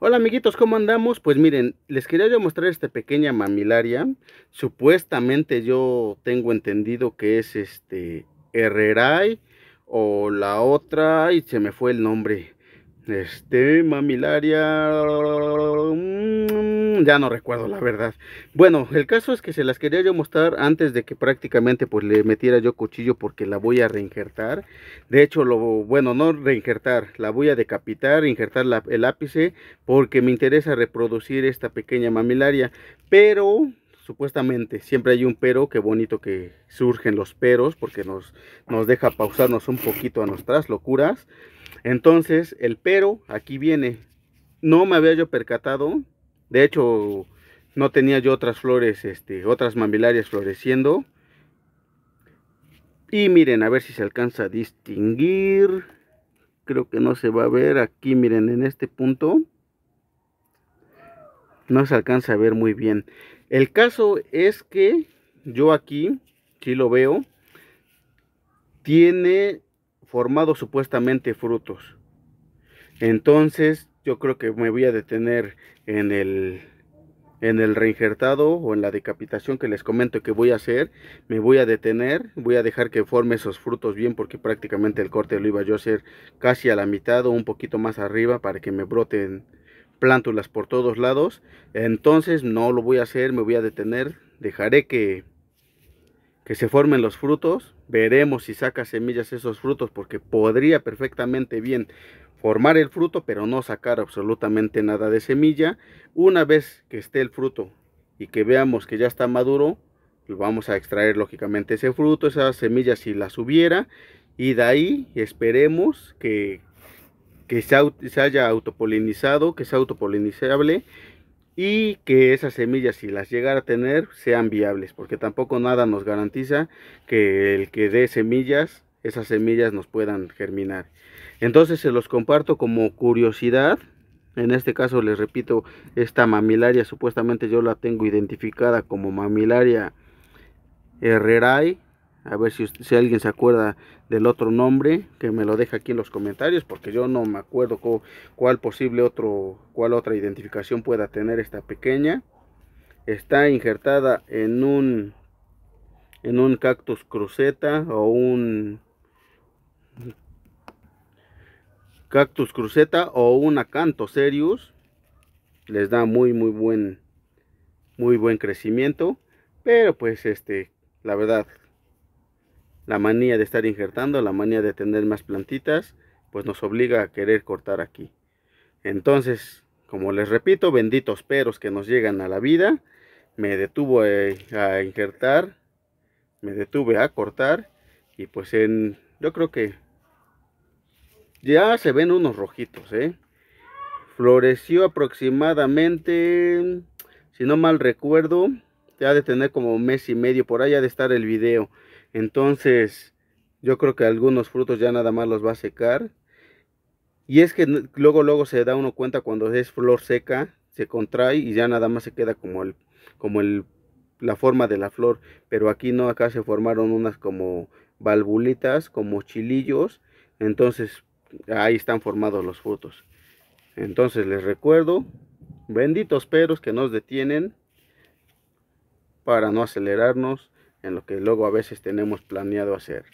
Hola amiguitos, ¿cómo andamos? Pues miren, les quería yo mostrar esta pequeña mamilaria. Supuestamente yo tengo entendido que es este Herreray o la otra, y se me fue el nombre. Este, mamilaria... Ya no recuerdo la verdad. Bueno, el caso es que se las quería yo mostrar antes de que prácticamente pues le metiera yo cuchillo porque la voy a reinjertar. De hecho, lo bueno, no reinjertar, la voy a decapitar, injertar el ápice porque me interesa reproducir esta pequeña mamilaria. Pero supuestamente. Siempre hay un pero, qué bonito que surgen los peros, porque nos, nos deja pausarnos un poquito a nuestras locuras. Entonces, el pero aquí viene. No me había yo percatado. De hecho, no tenía yo otras flores, este, otras mambilarias floreciendo. Y miren, a ver si se alcanza a distinguir. Creo que no se va a ver aquí, miren, en este punto. No se alcanza a ver muy bien. El caso es que yo aquí, si lo veo, tiene formado supuestamente frutos. Entonces, yo creo que me voy a detener en el en el reinjertado o en la decapitación que les comento que voy a hacer, me voy a detener, voy a dejar que forme esos frutos bien porque prácticamente el corte lo iba yo a hacer casi a la mitad o un poquito más arriba para que me broten plántulas por todos lados. Entonces no lo voy a hacer, me voy a detener, dejaré que que se formen los frutos. Veremos si saca semillas esos frutos porque podría perfectamente bien formar el fruto pero no sacar absolutamente nada de semilla. Una vez que esté el fruto y que veamos que ya está maduro, pues vamos a extraer lógicamente ese fruto, esas semillas si las hubiera. Y de ahí esperemos que, se, se haya autopolinizado, que sea autopolinizable y que esas semillas si las llegara a tener sean viables porque tampoco nada nos garantiza que el que dé semillas esas semillas nos puedan germinar entonces se los comparto como curiosidad en este caso les repito esta mamilaria supuestamente yo la tengo identificada como mamilaria herrerai. A ver si, alguien se acuerda del otro nombre, que me lo deja aquí en los comentarios, porque yo no me acuerdo cuál, posible otro, cuál otra identificación pueda tener esta pequeña. Está injertada en un, en un cactus cruceta o un cactus cruceta o un acanto serius. Les da muy, muy buen, muy buen crecimiento. Pero pues este, la verdad, la manía de estar injertando, la manía de tener más plantitas, pues nos obliga a querer cortar aquí. Entonces, como les repito, benditos peros que nos llegan a la vida, me detuvo eh, a injertar, me detuve a cortar y pues en, yo creo que ya se ven unos rojitos, ¿eh? Floreció aproximadamente, si no mal recuerdo, ya de tener como un mes y medio, por allá de estar el video. Entonces, yo creo que algunos frutos ya nada más los va a secar. Y es que luego, luego se da uno cuenta cuando es flor seca, se contrae y ya nada más se queda como el, como el, la forma de la flor. Pero aquí no, acá se formaron unas como valvulitas, como chilillos. Entonces, ahí están formados los frutos. Entonces, les recuerdo, benditos peros que nos detienen para no acelerarnos en lo que luego a veces tenemos planeado hacer.